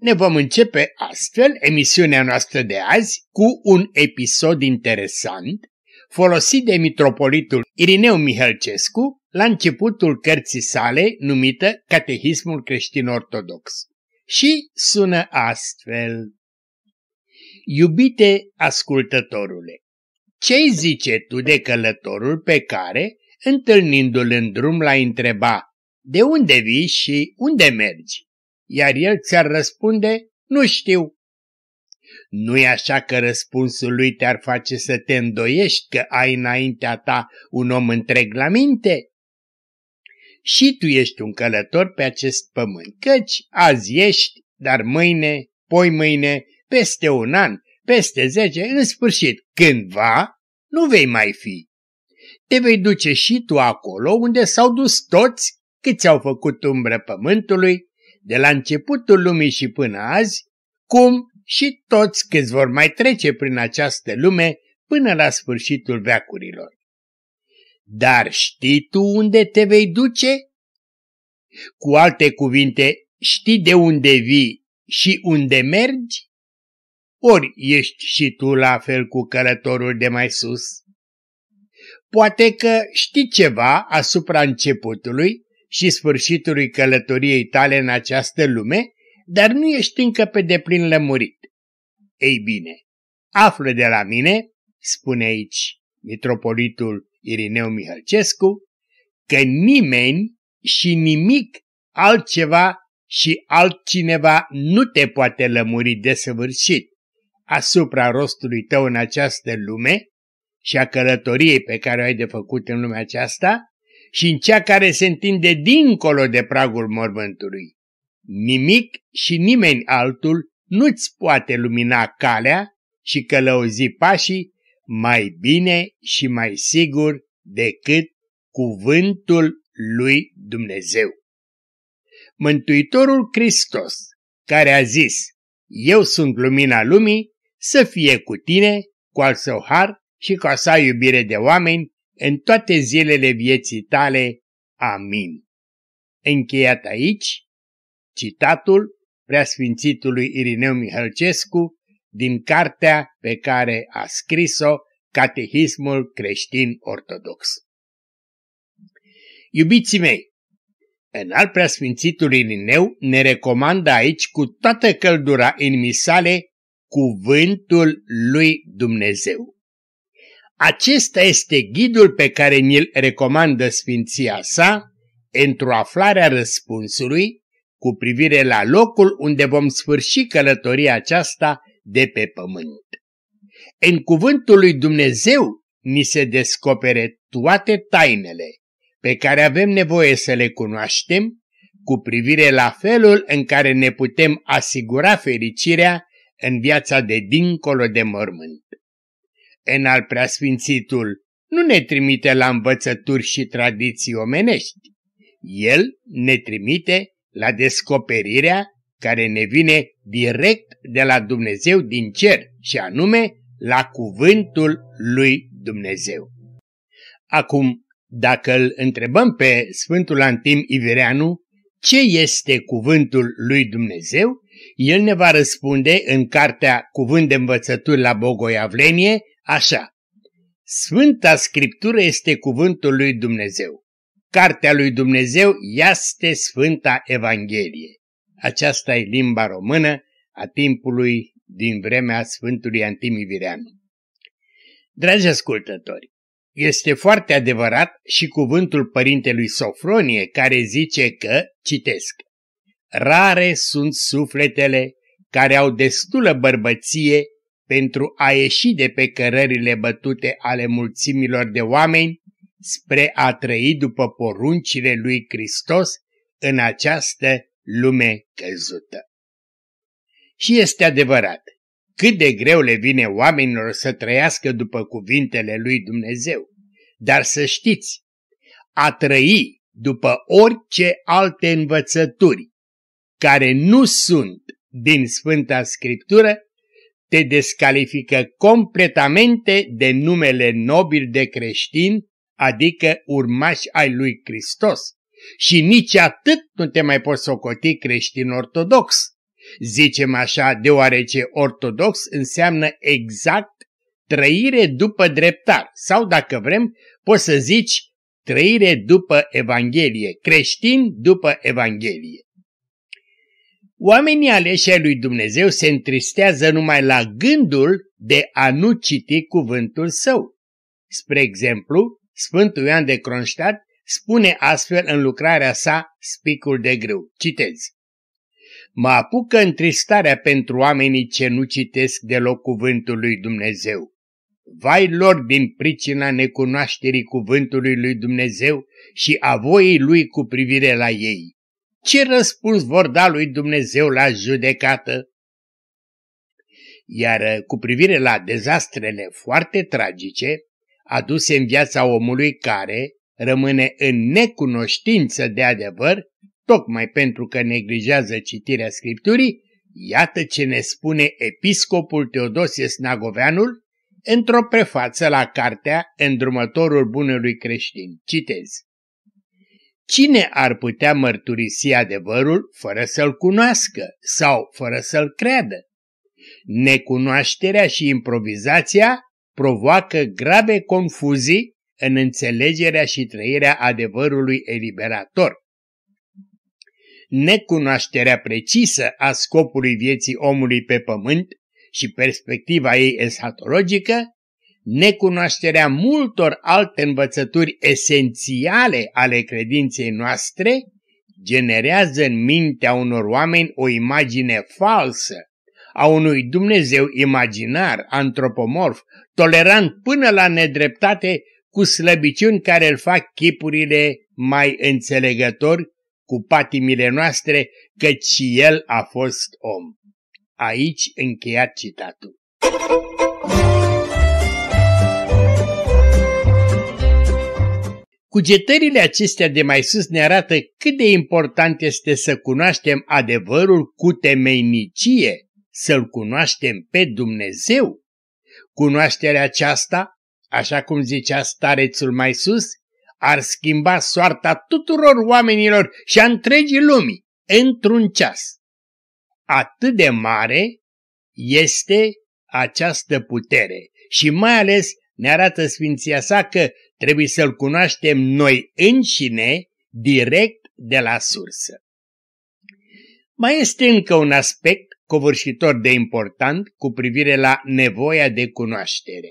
ne vom începe astfel emisiunea noastră de azi cu un episod interesant folosit de mitropolitul Irineu Mihelcescu la începutul cărții sale numită Catehismul creștin-ortodox. Și sună astfel. Iubite ascultătorule, ce zice tu de călătorul pe care, întâlnindu-l în drum, l-ai întreba de unde vii și unde mergi? Iar el ți-ar răspunde, nu știu. nu e așa că răspunsul lui te-ar face să te îndoiești că ai înaintea ta un om întreg la minte? Și tu ești un călător pe acest pământ, căci azi ești, dar mâine, poi mâine, peste un an, peste zece, în sfârșit, cândva, nu vei mai fi. Te vei duce și tu acolo unde s-au dus toți câți au făcut umbră pământului de la începutul lumii și până azi, cum și toți câți vor mai trece prin această lume până la sfârșitul veacurilor. Dar știi tu unde te vei duce? Cu alte cuvinte, știi de unde vii și unde mergi? Ori ești și tu la fel cu călătorul de mai sus? Poate că știi ceva asupra începutului, și sfârșitului călătoriei tale în această lume, dar nu ești încă pe deplin lămurit. Ei bine, află de la mine, spune aici mitropolitul Irineu Mihălcescu, că nimeni și nimic altceva și altcineva nu te poate lămuri săvârșit asupra rostului tău în această lume și a călătoriei pe care o ai de făcut în lumea aceasta, și în cea care se întinde dincolo de pragul mormântului. Nimic și nimeni altul nu-ți poate lumina calea și călăuzi pașii mai bine și mai sigur decât cuvântul lui Dumnezeu. Mântuitorul Hristos, care a zis, Eu sunt lumina lumii, să fie cu tine, cu al său har și cu a sa iubire de oameni, în toate zilele vieții tale. Amin. Încheiat aici citatul preasfințitului Irineu Mihălcescu din cartea pe care a scris-o Catehismul creștin ortodox. Iubiții mei, în al preasfințitul Irineu ne recomandă aici cu toată căldura inimii sale cuvântul lui Dumnezeu. Acesta este ghidul pe care ni-l recomandă Sfinția sa pentru aflarea răspunsului cu privire la locul unde vom sfârși călătoria aceasta de pe pământ. În cuvântul lui Dumnezeu ni se descopere toate tainele pe care avem nevoie să le cunoaștem cu privire la felul în care ne putem asigura fericirea în viața de dincolo de mormânt al preasfințitul nu ne trimite la învățături și tradiții omenești. El ne trimite la descoperirea care ne vine direct de la Dumnezeu din cer și anume la cuvântul lui Dumnezeu. Acum, dacă îl întrebăm pe Sfântul Antim Ivereanu ce este cuvântul lui Dumnezeu, el ne va răspunde în cartea Cuvânt de învățături la Bogoiavlenie, Așa, Sfânta Scriptură este cuvântul lui Dumnezeu. Cartea lui Dumnezeu este Sfânta Evanghelie. Aceasta e limba română a timpului din vremea Sfântului Antimivireanu. Dragi ascultători, este foarte adevărat și cuvântul părintelui Sofronie care zice că, citesc, Rare sunt sufletele care au destulă bărbăție pentru a ieși de pe cărările bătute ale mulțimilor de oameni spre a trăi după poruncile lui Hristos în această lume căzută. Și este adevărat, cât de greu le vine oamenilor să trăiască după cuvintele lui Dumnezeu, dar să știți, a trăi după orice alte învățături care nu sunt din Sfânta Scriptură te descalifică completamente de numele nobil de creștin, adică urmași ai lui Hristos. Și nici atât nu te mai poți socoti creștin ortodox. Zicem așa, deoarece ortodox înseamnă exact trăire după dreptar sau, dacă vrem, poți să zici trăire după Evanghelie, creștin după Evanghelie. Oamenii aleși ai lui Dumnezeu se întristează numai la gândul de a nu citi cuvântul său. Spre exemplu, Sfântul Ioan de Cronstadt spune astfel în lucrarea sa Spicul de grâu. Citez. Mă apucă întristarea pentru oamenii ce nu citesc deloc cuvântul lui Dumnezeu. Vai lor din pricina necunoașterii cuvântului lui Dumnezeu și a voii lui cu privire la ei ce răspuns vor da lui Dumnezeu la judecată? Iar uh, cu privire la dezastrele foarte tragice aduse în viața omului care rămâne în necunoștință de adevăr, tocmai pentru că neglijează citirea Scripturii, iată ce ne spune episcopul Teodosie Snagoveanul într-o prefață la cartea Îndrumătorul Bunului Creștin. Citez. Cine ar putea mărturisi adevărul fără să-l cunoască sau fără să-l creadă? Necunoașterea și improvizația provoacă grave confuzii în înțelegerea și trăirea adevărului eliberator. Necunoașterea precisă a scopului vieții omului pe pământ și perspectiva ei eshatologică necunoașterea multor alte învățături esențiale ale credinței noastre generează în mintea unor oameni o imagine falsă a unui Dumnezeu imaginar, antropomorf, tolerant până la nedreptate cu slăbiciuni care îl fac chipurile mai înțelegători cu patimile noastre, căci și el a fost om. Aici încheiat citatul. Cugetările acestea de mai sus ne arată cât de important este să cunoaștem adevărul cu temeinicie, să-L cunoaștem pe Dumnezeu. Cunoașterea aceasta, așa cum zicea starețul mai sus, ar schimba soarta tuturor oamenilor și a întregii lumii într-un ceas. Atât de mare este această putere și mai ales ne arată Sfinția sa că trebuie să-L cunoaștem noi înșine, direct de la sursă. Mai este încă un aspect covârșitor de important cu privire la nevoia de cunoaștere.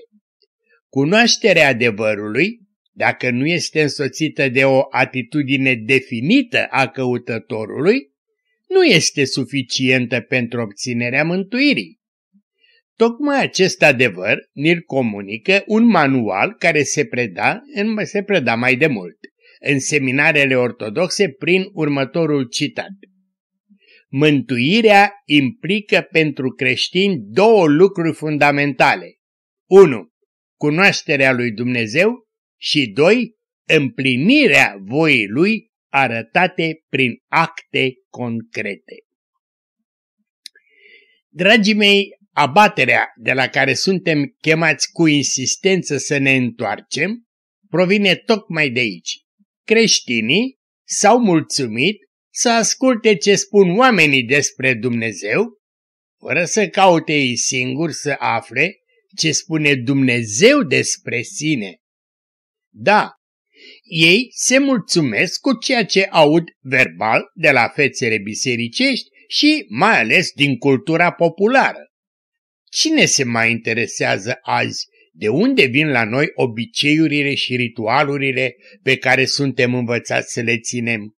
Cunoașterea adevărului, dacă nu este însoțită de o atitudine definită a căutătorului, nu este suficientă pentru obținerea mântuirii. Tocmai acest adevăr ne-l comunică un manual care se preda, în, se preda mai de mult în seminarele ortodoxe prin următorul citat. Mântuirea implică pentru creștini două lucruri fundamentale. 1. Cunoașterea lui Dumnezeu și 2. Împlinirea voii lui arătate prin acte concrete. Dragii mei, Abaterea de la care suntem chemați cu insistență să ne întoarcem provine tocmai de aici. Creștinii s-au mulțumit să asculte ce spun oamenii despre Dumnezeu, fără să caute ei singuri să afle ce spune Dumnezeu despre sine. Da, ei se mulțumesc cu ceea ce aud verbal de la fețele bisericești și mai ales din cultura populară. Cine se mai interesează azi de unde vin la noi obiceiurile și ritualurile pe care suntem învățați să le ținem?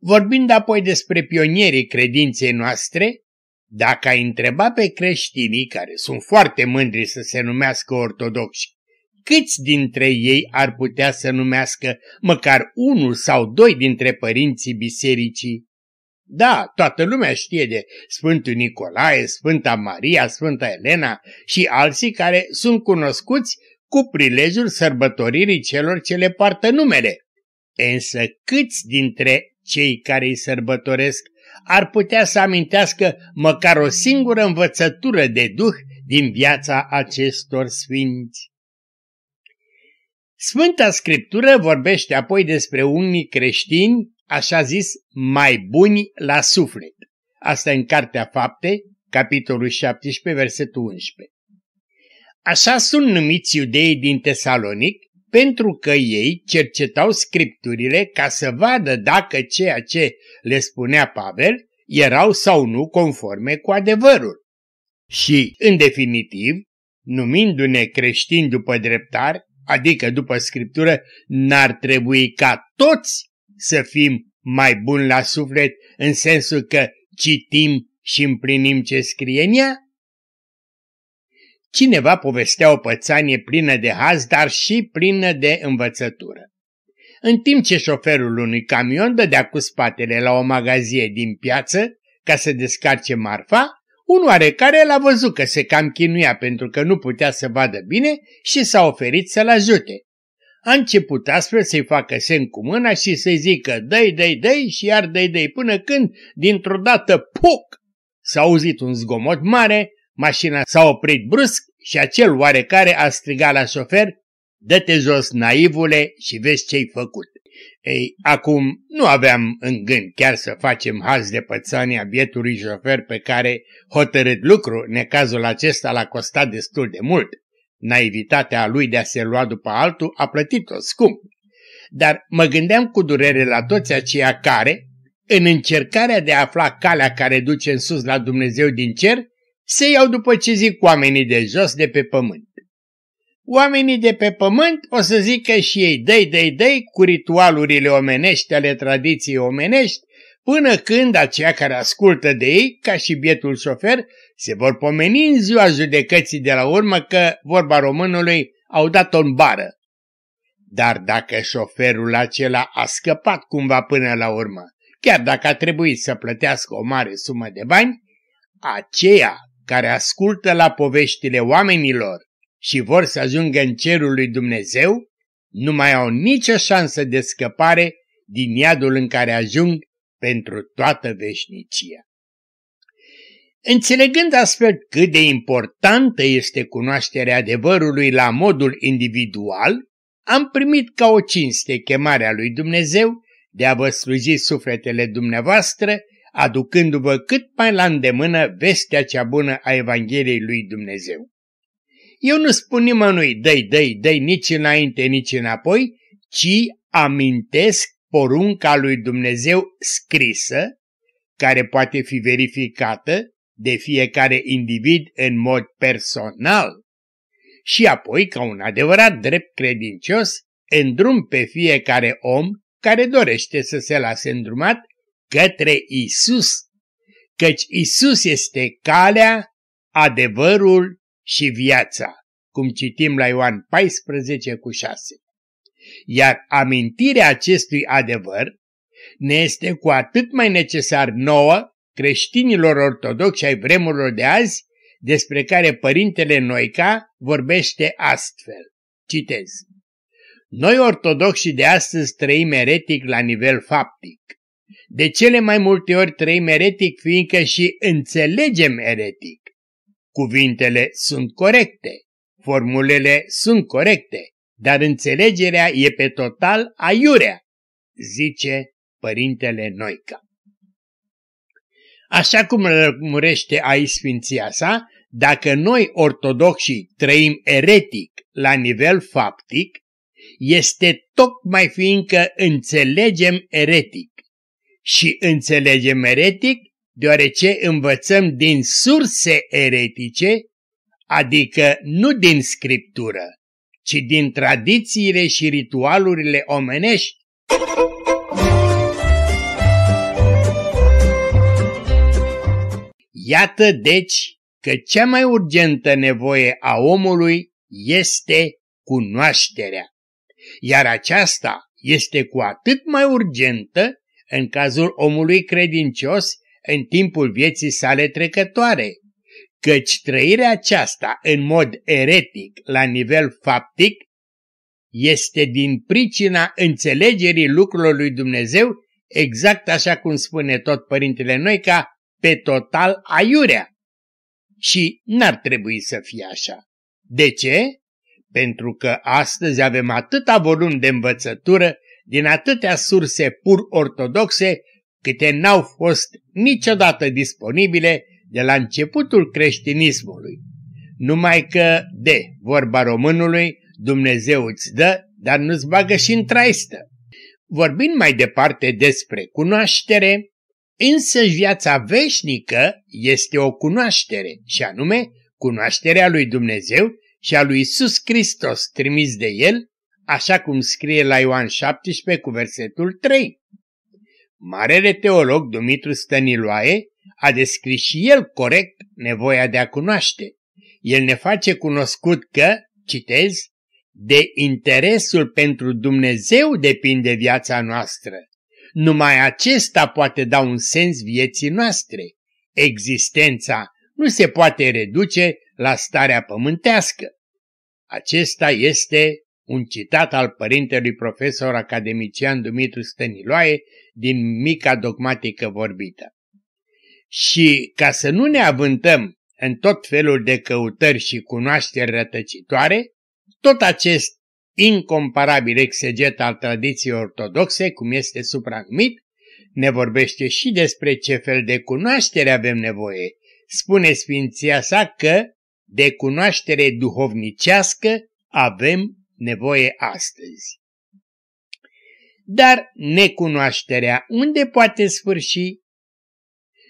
Vorbind apoi despre pionierii credinței noastre, dacă ai întreba pe creștinii, care sunt foarte mândri să se numească ortodoxi, câți dintre ei ar putea să numească măcar unul sau doi dintre părinții bisericii da, toată lumea știe de Sfântul Nicolae, Sfânta Maria, Sfânta Elena și alții care sunt cunoscuți cu prilejul sărbătoririi celor ce le poartă numele. Însă câți dintre cei care îi sărbătoresc ar putea să amintească măcar o singură învățătură de duh din viața acestor sfinți? Sfânta Scriptură vorbește apoi despre unii creștini așa zis, mai buni la suflet. Asta în Cartea Fapte, capitolul 17, versetul 11. Așa sunt numiți iudeii din Tesalonic pentru că ei cercetau scripturile ca să vadă dacă ceea ce le spunea Pavel erau sau nu conforme cu adevărul. Și, în definitiv, numindu-ne creștini după dreptar, adică după scriptură, n-ar trebui ca toți să fim mai buni la suflet în sensul că citim și împlinim ce scrie în ea? Cineva povestea o pățanie plină de haz, dar și plină de învățătură. În timp ce șoferul unui camion dădea cu spatele la o magazie din piață ca să descarce marfa, un oarecare l-a văzut că se cam chinuia pentru că nu putea să vadă bine și s-a oferit să-l ajute a început astfel să-i facă semn cu mâna și să-i zică dăi, dăi, dăi și iar dăi, dăi, până când, dintr-o dată, puc! S-a auzit un zgomot mare, mașina s-a oprit brusc și acel oarecare a strigat la șofer, dă-te jos, naivule, și vezi ce-ai făcut. Ei, acum nu aveam în gând chiar să facem haz de pățania bietului șofer pe care hotărât lucru, necazul acesta l-a costat destul de mult. Naivitatea lui de a se lua după altul a plătit-o scump. Dar mă gândeam cu durere la toți aceia care, în încercarea de a afla calea care duce în sus la Dumnezeu din cer, se iau după ce zic oamenii de jos de pe pământ. Oamenii de pe pământ o să zică și ei dăi, dăi, dăi cu ritualurile omenești ale tradiției omenești, până când aceia care ascultă de ei, ca și bietul șofer, se vor pomeni în ziua judecății de la urmă că, vorba românului, au dat-o în bară. Dar dacă șoferul acela a scăpat cumva până la urmă, chiar dacă a trebuit să plătească o mare sumă de bani, aceia care ascultă la poveștile oamenilor și vor să ajungă în cerul lui Dumnezeu, nu mai au nicio șansă de scăpare din iadul în care ajung pentru toată veșnicia. Înțelegând astfel cât de importantă este cunoașterea adevărului la modul individual, am primit ca o cinste chemarea lui Dumnezeu de a vă sluji sufletele dumneavoastră, aducându-vă cât mai la îndemână vestea cea bună a Evangheliei lui Dumnezeu. Eu nu spun nimănui dăi, dăi, dăi nici înainte, nici înapoi, ci amintesc porunca lui Dumnezeu scrisă, care poate fi verificată de fiecare individ în mod personal, și apoi, ca un adevărat drept credincios, îndrum pe fiecare om care dorește să se lase îndrumat către Isus, căci Isus este calea, adevărul și viața, cum citim la Ioan 14 cu 6 iar amintirea acestui adevăr ne este cu atât mai necesar nouă, creștinilor ortodoxi ai vremurilor de azi, despre care părintele Noica vorbește astfel. Citez. Noi ortodoxi de astăzi trăim eretic la nivel faptic. De cele mai multe ori trăim eretic fiindcă și înțelegem eretic. Cuvintele sunt corecte, formulele sunt corecte, dar înțelegerea e pe total aiurea, zice Părintele Noica. Așa cum rămurește aici Sfinția sa, dacă noi ortodoxii trăim eretic la nivel faptic, este tocmai fiindcă înțelegem eretic. Și înțelegem eretic deoarece învățăm din surse eretice, adică nu din scriptură ci din tradițiile și ritualurile omenești. Iată deci că cea mai urgentă nevoie a omului este cunoașterea, iar aceasta este cu atât mai urgentă în cazul omului credincios în timpul vieții sale trecătoare căci trăirea aceasta în mod eretic la nivel faptic este din pricina înțelegerii lucrurilor lui Dumnezeu, exact așa cum spune tot Părintele Noica, pe total aiurea. Și n-ar trebui să fie așa. De ce? Pentru că astăzi avem atâta volum de învățătură din atâtea surse pur ortodoxe, câte n-au fost niciodată disponibile de la începutul creștinismului. Numai că, de, vorba românului, Dumnezeu îți dă, dar nu-ți bagă și în traistă. Vorbind mai departe despre cunoaștere, însă viața veșnică este o cunoaștere, și anume cunoașterea lui Dumnezeu și a lui Isus Hristos trimis de El, așa cum scrie la Ioan 17 cu versetul 3. Marele teolog Dumitru Stăniloae a descris și el corect nevoia de a cunoaște. El ne face cunoscut că, citez, de interesul pentru Dumnezeu depinde viața noastră. Numai acesta poate da un sens vieții noastre. Existența nu se poate reduce la starea pământească. Acesta este un citat al părintelui profesor academician Dumitru Stăniloae din Mica dogmatică vorbită. Și ca să nu ne avântăm în tot felul de căutări și cunoașteri rătăcitoare, tot acest incomparabil exeget al tradiției ortodoxe, cum este supranumit, ne vorbește și despre ce fel de cunoaștere avem nevoie. Spune Sfinția sa că de cunoaștere duhovnicească avem nevoie astăzi. Dar necunoașterea unde poate sfârși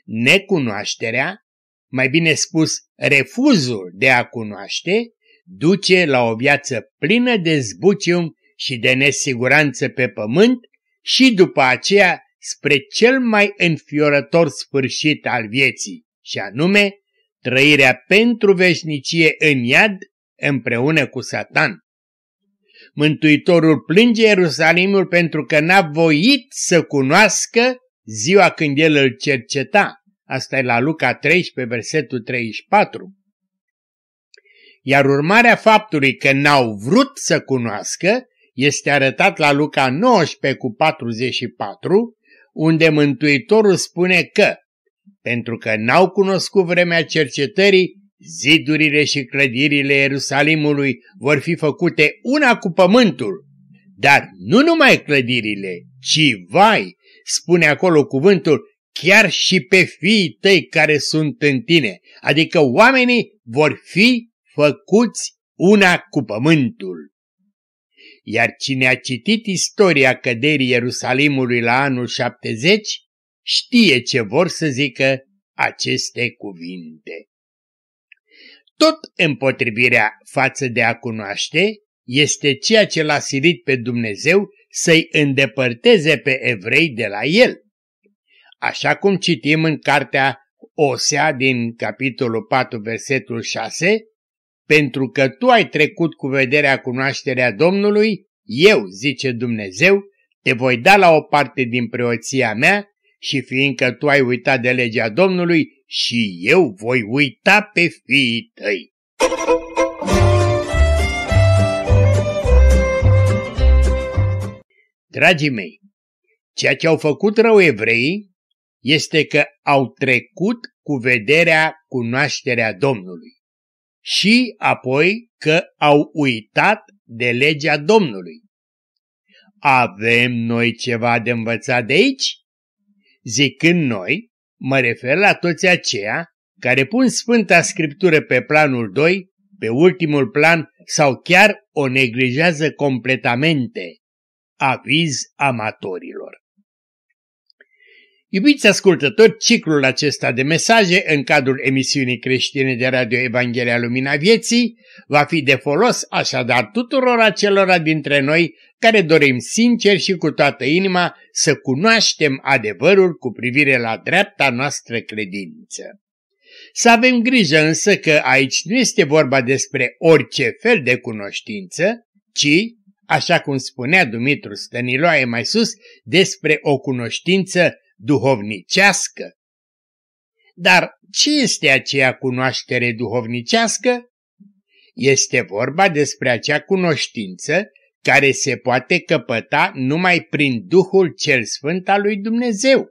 necunoașterea, mai bine spus refuzul de a cunoaște, duce la o viață plină de zbucium și de nesiguranță pe pământ și după aceea spre cel mai înfiorător sfârșit al vieții, și anume trăirea pentru veșnicie în iad împreună cu Satan. Mântuitorul plânge Ierusalimul pentru că n-a voit să cunoască ziua când el îl cerceta, asta e la Luca 13, versetul 34, iar urmarea faptului că n-au vrut să cunoască este arătat la Luca 19 cu 44, unde Mântuitorul spune că, pentru că n-au cunoscut vremea cercetării, zidurile și clădirile Ierusalimului vor fi făcute una cu pământul, dar nu numai clădirile, ci vai, spune acolo cuvântul, chiar și pe fiii tăi care sunt în tine, adică oamenii vor fi făcuți una cu pământul. Iar cine a citit istoria căderii Ierusalimului la anul 70 știe ce vor să zică aceste cuvinte. Tot împotrivirea față de a cunoaște este ceea ce l-a silit pe Dumnezeu să-i îndepărteze pe evrei de la el. Așa cum citim în cartea Osea din capitolul 4, versetul 6, pentru că tu ai trecut cu vederea cunoașterea Domnului, eu, zice Dumnezeu, te voi da la o parte din preoția mea și fiindcă tu ai uitat de legea Domnului, și eu voi uita pe fiii tăi. Dragii mei, ceea ce au făcut rău evreii este că au trecut cu vederea cunoașterea Domnului și apoi că au uitat de legea Domnului. Avem noi ceva de învățat de aici? Zicând noi, mă refer la toți aceia care pun Sfânta Scriptură pe planul 2, pe ultimul plan sau chiar o neglijează completamente Aviz amatorilor Iubiți ascultători, ciclul acesta de mesaje în cadrul emisiunii creștine de Radio Evanghelia Lumina Vieții va fi de folos așadar tuturor acelora dintre noi care dorim sincer și cu toată inima să cunoaștem adevărul cu privire la dreapta noastră credință. Să avem grijă însă că aici nu este vorba despre orice fel de cunoștință, ci așa cum spunea Dumitru Stăniloae mai sus, despre o cunoștință duhovnicească. Dar ce este aceea cunoaștere duhovnicească? Este vorba despre acea cunoștință care se poate căpăta numai prin Duhul cel Sfânt al lui Dumnezeu.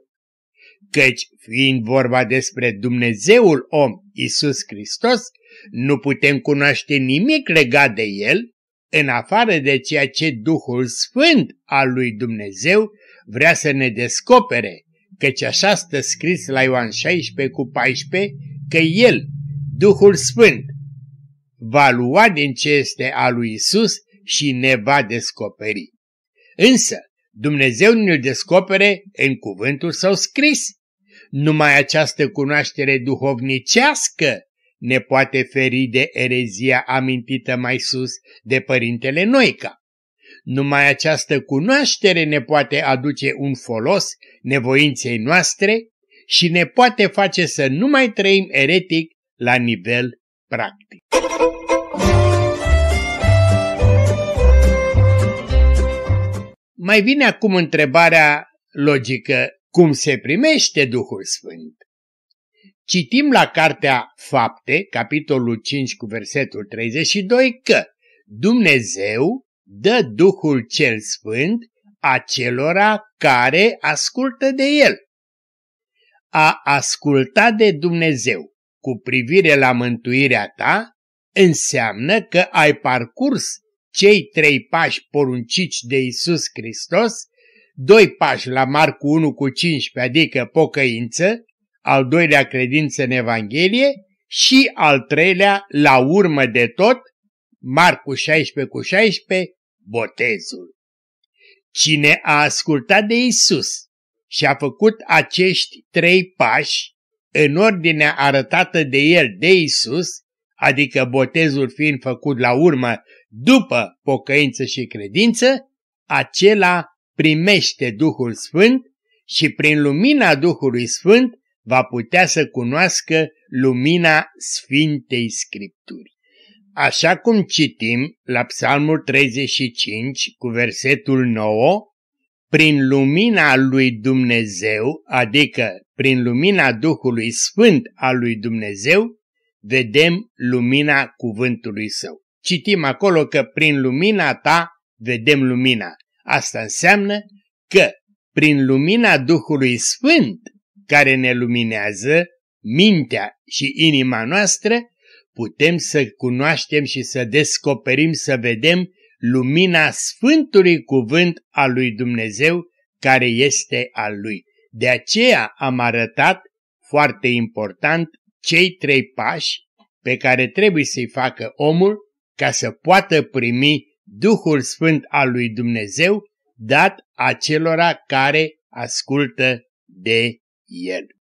Căci, fiind vorba despre Dumnezeul om, Isus Hristos, nu putem cunoaște nimic legat de El în afară de ceea ce Duhul Sfânt al lui Dumnezeu vrea să ne descopere, căci așa stă scris la Ioan 16 cu 14, că El, Duhul Sfânt, va lua din ce este a lui Isus și ne va descoperi. Însă, Dumnezeu ne-l descopere în cuvântul său scris. Numai această cunoaștere duhovnicească ne poate feri de erezia amintită mai sus de părintele Noica. Numai această cunoaștere ne poate aduce un folos nevoinței noastre și ne poate face să nu mai trăim eretic la nivel practic. Mai vine acum întrebarea logică, cum se primește Duhul Sfânt? Citim la cartea Fapte, capitolul 5 cu versetul 32, că Dumnezeu dă Duhul cel Sfânt acelora care ascultă de El. A asculta de Dumnezeu cu privire la mântuirea ta înseamnă că ai parcurs cei trei pași poruncici de Isus Hristos, doi pași la Marcu 1 cu 15, adică pocăință, al doilea credință în Evanghelie și al treilea, la urmă de tot, Marcu 16 cu 16, botezul. Cine a ascultat de Isus și a făcut acești trei pași în ordinea arătată de el de Isus, adică botezul fiind făcut la urmă după pocăință și credință, acela primește Duhul Sfânt și prin lumina Duhului Sfânt va putea să cunoască lumina Sfintei Scripturi. Așa cum citim la Psalmul 35 cu versetul 9, prin lumina lui Dumnezeu, adică prin lumina Duhului Sfânt al lui Dumnezeu, vedem lumina cuvântului său. Citim acolo că prin lumina ta vedem lumina. Asta înseamnă că prin lumina Duhului Sfânt care ne luminează mintea și inima noastră, putem să cunoaștem și să descoperim, să vedem lumina Sfântului Cuvânt al lui Dumnezeu, care este al lui. De aceea am arătat, foarte important, cei trei pași pe care trebuie să-i facă omul ca să poată primi Duhul Sfânt al lui Dumnezeu dat acelora care ascultă de yet